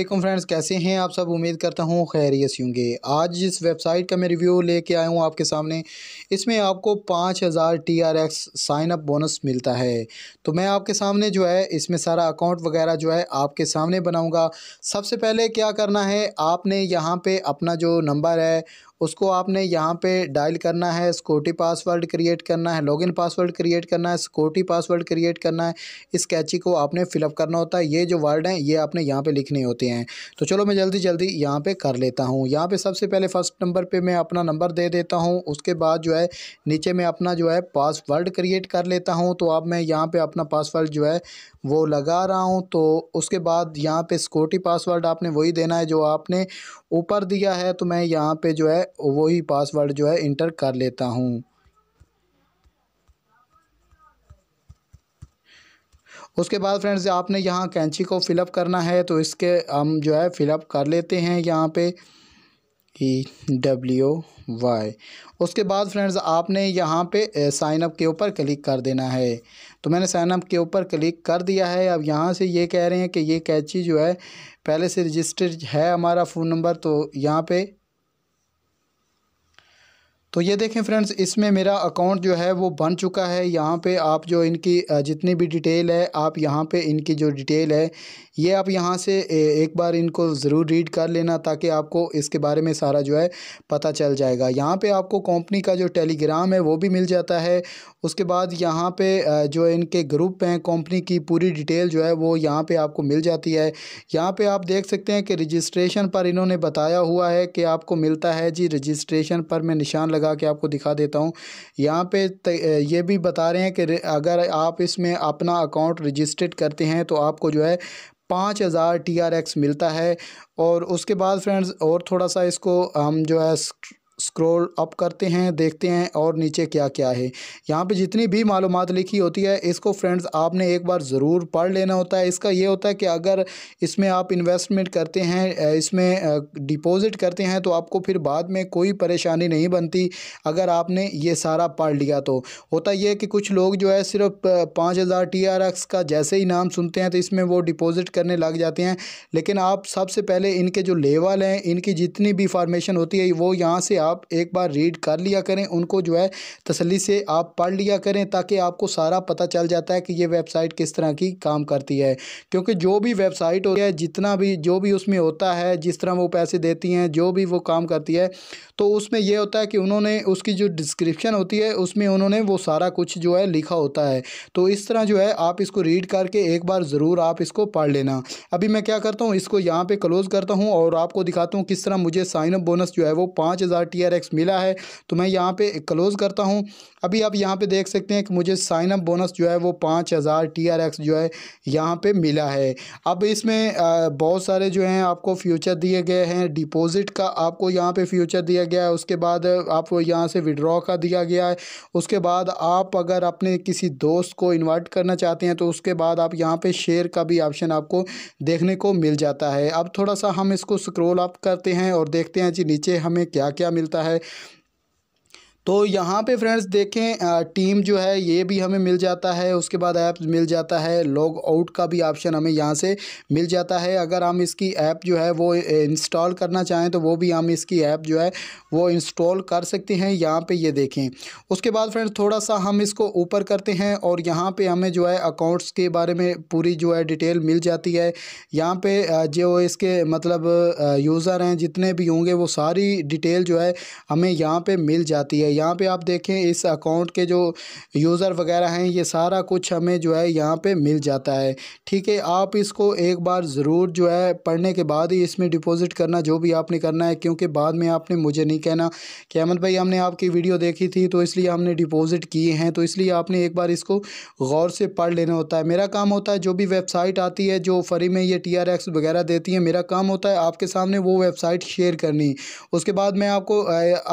वालेकुम फ्रेंड्स कैसे हैं आप सब उम्मीद करता हूँ खैरियत होंगे आज जिस वेबसाइट का मैं रिव्यू लेके आया हूँ आपके सामने इसमें आपको पाँच हज़ार T R X sign up bonus मिलता है तो मैं आपके सामने जो है इसमें सारा अकाउंट वगैरह जो है आपके सामने बनाऊँगा सबसे पहले क्या करना है आपने यहाँ पर अपना जो नंबर है उसको आपने यहाँ पे डायल करना है सिक्योरिटी पासवर्ड क्रिएट करना है लॉगिन पासवर्ड क्रिएट करना है सिक्योरिटी पासवर्ड क्रिएट करना है इस कैची को आपने फिलअप करना होता है ये जो वर्ड हैं ये आपने यहाँ पे लिखने होते हैं तो चलो मैं जल्दी जल्दी यहाँ पे कर लेता हूँ यहाँ पे सबसे पहले फ़र्स्ट नंबर पर मैं अपना नंबर दे देता हूँ उसके बाद जो है नीचे मैं अपना जो है पासवर्ड क्रिएट कर लेता हूँ तो अब मैं यहाँ पर अपना पासवर्ड जो है वो लगा रहा हूँ तो उसके बाद यहाँ पर सिक्योरिटी पासवर्ड आपने वही देना है जो आपने ऊपर दिया है तो मैं यहाँ पर जो है वही पासवर्ड जो है इंटर कर लेता हूँ उसके बाद फ्रेंड्स आपने यहाँ कैंची को फिलअप करना है तो इसके हम जो है फिलअप कर लेते हैं यहाँ पे ई डब्ल्यू वाई उसके बाद फ्रेंड्स आपने यहाँ पे साइनअप के ऊपर क्लिक कर देना है तो मैंने साइनअप के ऊपर क्लिक कर दिया है अब यहाँ से ये कह रहे हैं कि ये कैची जो है पहले से रजिस्टर्ड है हमारा फ़ोन नंबर तो यहाँ पे तो ये देखें फ्रेंड्स इसमें मेरा अकाउंट जो है वो बन चुका है यहाँ पे आप जो इनकी जितनी भी डिटेल है आप यहाँ पे इनकी जो डिटेल है ये आप यहाँ से एक बार इनको ज़रूर रीड कर लेना ताकि आपको इसके बारे में सारा जो है पता चल जाएगा यहाँ पे आपको कंपनी का जो टेलीग्राम है वो भी मिल जाता है उसके बाद यहाँ पर जो इनके ग्रुप हैं कंपनी की पूरी डिटेल जो है वो यहाँ पर आपको मिल जाती है यहाँ पर आप देख सकते हैं कि रजिस्ट्रेशन पर इन्होंने बताया हुआ है कि आपको मिलता है जी रजिस्ट्रेशन पर मैं निशान लगा के आपको दिखा देता हूँ यहाँ पे ये भी बता रहे हैं कि अगर आप इसमें अपना अकाउंट रजिस्टर्ड करते हैं तो आपको जो है पाँच हज़ार टी मिलता है और उसके बाद फ्रेंड्स और थोड़ा सा इसको हम जो है स्क्रॉल अप करते हैं देखते हैं और नीचे क्या क्या है यहाँ पे जितनी भी मालूम लिखी होती है इसको फ्रेंड्स आपने एक बार ज़रूर पढ़ लेना होता है इसका ये होता है कि अगर इसमें आप इन्वेस्टमेंट करते हैं इसमें डिपॉजिट करते हैं तो आपको फिर बाद में कोई परेशानी नहीं बनती अगर आपने ये सारा पढ़ लिया तो होता यह कि कुछ लोग जो है सिर्फ पाँच हज़ार टी आर एक्स का जैसे ही नाम सुनते हैं तो इसमें वो डिपॉजिट करने लग जाते हैं लेकिन आप सबसे पहले इनके जो लेवल हैं इनकी जितनी भी फार्मेशन होती है वो यहाँ से आप आप एक बार रीड कर लिया करें उनको जो है तसली से आप पढ़ लिया करें ताकि आपको सारा पता चल जाता है कि ये वेबसाइट किस तरह की काम करती है क्योंकि जो भी वेबसाइट होती है जितना भी जो भी उसमें होता है जिस तरह वो पैसे देती हैं जो भी वो काम करती है तो उसमें यह होता है कि उन्होंने उसकी जो डिस्क्रिप्शन होती है उसमें उन्होंने वो सारा कुछ जो है लिखा होता है तो इस तरह जो है आप इसको रीड करके एक बार ज़रूर आप इसको पढ़ लेना अभी मैं क्या करता हूँ इसको यहाँ पर क्लोज़ करता हूँ और आपको दिखाता हूँ किस तरह मुझे साइन अप बोनस जो है वो पाँच हज़ार टी टी एक्स मिला है तो मैं यहाँ पे क्लोज़ करता हूँ अभी आप यहाँ पे देख सकते हैं कि मुझे साइन अप बोनस जो है वो पाँच हज़ार टी आर एक्स जो है यहाँ पे मिला है अब इसमें बहुत सारे जो हैं आपको फ्यूचर दिए गए हैं डिपॉजिट का आपको यहाँ पे फ्यूचर दिया गया है उसके बाद आपको यहाँ से विड्रॉ का दिया गया है उसके बाद आप अगर अपने किसी दोस्त को इन्वाइट करना चाहते हैं तो उसके बाद आप यहाँ पे शेयर का भी ऑप्शन आपको देखने को मिल जाता है अब थोड़ा सा हम इसको स्क्रोल अप करते हैं और देखते हैं जी नीचे हमें क्या क्या मिलता मिलता है तो यहाँ पे फ्रेंड्स देखें टीम जो है ये भी हमें मिल जाता है उसके बाद ऐप मिल जाता है लॉग आउट का भी ऑप्शन हमें यहाँ से मिल जाता है अगर हम इसकी ऐप जो है वो इंस्टॉल करना चाहें तो वो भी हम इसकी ऐप जो है वो इंस्टॉल कर सकते हैं यहाँ पे ये देखें उसके बाद फ्रेंड्स थोड़ा सा हम इसको ऊपर करते हैं और यहाँ पर हमें जो है अकाउंट्स के बारे में पूरी जो है डिटेल मिल जाती है यहाँ पर जो इसके मतलब यूज़र हैं जितने भी होंगे वो सारी डिटेल जो है हमें यहाँ पर मिल जाती है है यहाँ पे आप देखें इस अकाउंट के जो यूज़र वगैरह हैं ये सारा कुछ हमें जो है यहाँ पे मिल जाता है ठीक है आप इसको एक बार ज़रूर जो है पढ़ने के बाद ही इसमें डिपॉज़िट करना जो भी आपने करना है क्योंकि बाद में आपने मुझे नहीं कहना कि अहमद भाई हमने आपकी वीडियो देखी थी तो इसलिए हमने डिपॉज़िट किए हैं तो इसलिए आपने एक बार इसको गौर से पढ़ लेना होता है मेरा काम होता है जो भी वेबसाइट आती है जो फ्री में ये टी वगैरह देती है मेरा काम होता है आपके सामने वो वेबसाइट शेयर करनी उसके बाद मैं आपको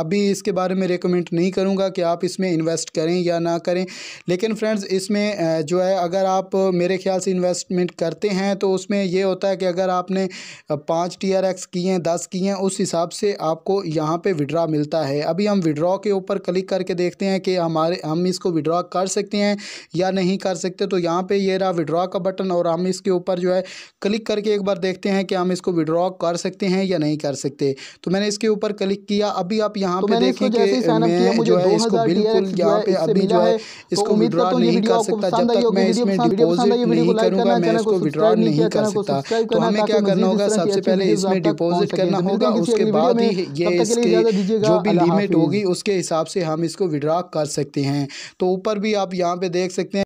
अभी इसके बारे में रिकमेंड कमेंट नहीं करूँगा कि आप इसमें इन्वेस्ट करें या ना करें लेकिन फ्रेंड्स इसमें जो है अगर आप मेरे ख्याल से इन्वेस्टमेंट करते हैं तो उसमें यह होता है कि अगर आपने पाँच टी आर एक्स किए हैं दस किए हैं उस हिसाब से आपको यहाँ पर विड्रा मिलता है अभी हम विड्रॉ के ऊपर क्लिक करके देखते हैं कि हमारे हम इसको विड्रॉ कर सकते हैं या नहीं कर सकते तो यहाँ पर यह रहा विड्रॉ का बटन और हम इसके ऊपर जो है क्लिक करके एक बार देखते हैं कि हम इसको विड्रॉ कर सकते हैं या नहीं कर सकते तो मैंने इसके ऊपर क्लिक किया अभी आप यहाँ तो पे देखें कि मैं जो है इसको बिल्कुल यहाँ पे अभी जो है इसको विड्रॉ तो नहीं कर सकता जब तक मैं इसमें डिपॉजिट नहीं करूँगा मैं इसको विड्रॉ नहीं कर सकता तो हमें क्या करना होगा सबसे पहले इसमें डिपॉजिट करना होगा उसके बाद ही ये इसके जो भी लिमिट होगी उसके हिसाब से हम इसको विड्रॉ कर सकते हैं तो ऊपर भी आप यहाँ पे देख सकते हैं